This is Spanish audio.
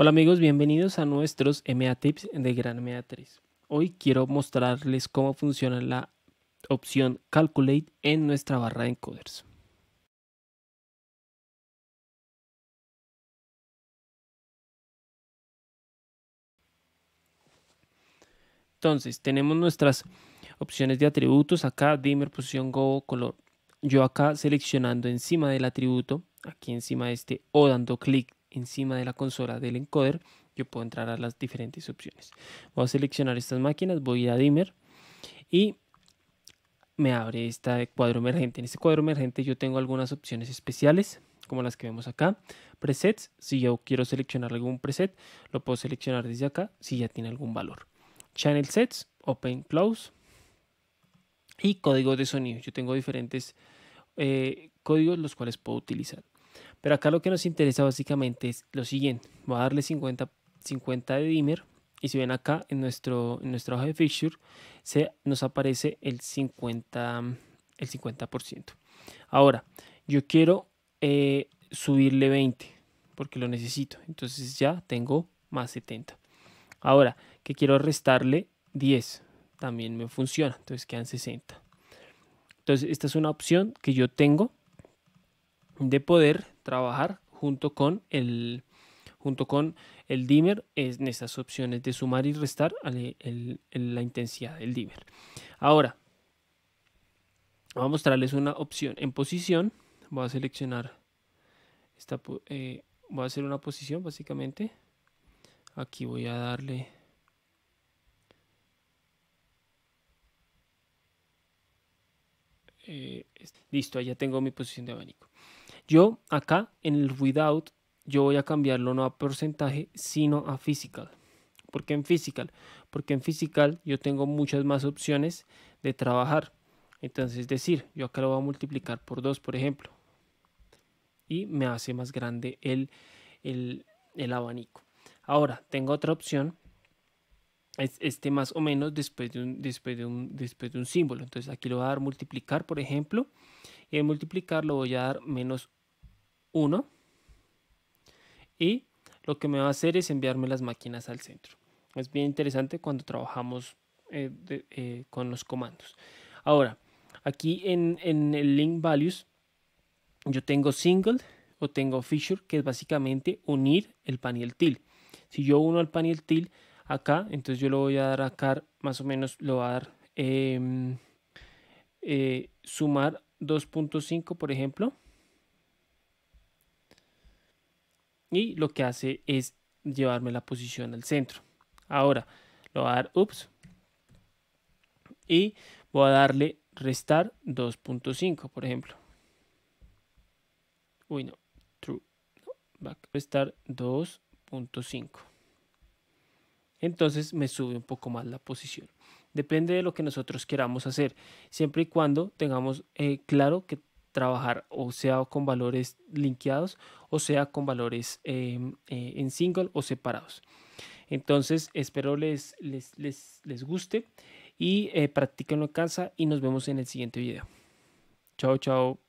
Hola amigos, bienvenidos a nuestros MA Tips de Gran MA3. Hoy quiero mostrarles cómo funciona la opción Calculate en nuestra barra de encoders. Entonces, tenemos nuestras opciones de atributos acá, dimmer, posición, go, color. Yo acá seleccionando encima del atributo, aquí encima de este, o dando clic encima de la consola del encoder, yo puedo entrar a las diferentes opciones. Voy a seleccionar estas máquinas, voy a dimmer y me abre este cuadro emergente. En este cuadro emergente yo tengo algunas opciones especiales, como las que vemos acá. Presets, si yo quiero seleccionar algún preset, lo puedo seleccionar desde acá si ya tiene algún valor. Channel Sets, Open, Close y códigos de sonido. Yo tengo diferentes eh, códigos los cuales puedo utilizar. Pero acá lo que nos interesa básicamente es lo siguiente. Voy a darle 50, 50 de dimmer. Y si ven acá en nuestro, en nuestra hoja de fixture, se nos aparece el 50, el Ahora, yo quiero eh, subirle 20 porque lo necesito. Entonces ya tengo más 70. Ahora, que quiero restarle 10. También me funciona. Entonces quedan 60. Entonces esta es una opción que yo tengo de poder trabajar junto con el, junto con el dimmer en estas opciones de sumar y restar la intensidad del dimmer. Ahora, voy a mostrarles una opción en posición. Voy a seleccionar esta, eh, voy a hacer una posición básicamente. Aquí voy a darle eh, este. listo, allá tengo mi posición de abanico. Yo acá en el without yo voy a cambiarlo no a porcentaje sino a physical. ¿Por qué en physical? Porque en physical yo tengo muchas más opciones de trabajar. Entonces, es decir, yo acá lo voy a multiplicar por 2, por ejemplo. Y me hace más grande el, el, abanico. Ahora, tengo otra opción este más o menos después de, un, después, de un, después de un símbolo. Entonces aquí lo voy a dar multiplicar, por ejemplo, y en multiplicar lo voy a dar menos 1 y lo que me va a hacer es enviarme las máquinas al centro. Es bien interesante cuando trabajamos eh, eh, con los comandos. Ahora, aquí en, el link values yo tengo single o tengo feature que es básicamente unir el panel til. Si yo uno al panel til acá, entonces yo lo voy a dar acá más o menos, lo va a dar em, eh, sumar 2.5 por ejemplo y lo que hace es llevarme la posición al centro. Ahora lo voy a dar ups y voy a darle restar 2.5, por ejemplo. Uy, no, true. No, va a restar 2.5. Entonces me sube un poco más la posición. Depende de lo que nosotros queramos hacer, siempre y cuando tengamos eh, claro que trabajar o sea con valores linkeados o sea con valores em, eh, en single o separados. Entonces espero les, les, les, les guste y practiquen eh, practiquenlo en casa y nos vemos en el siguiente video. Chao, chao.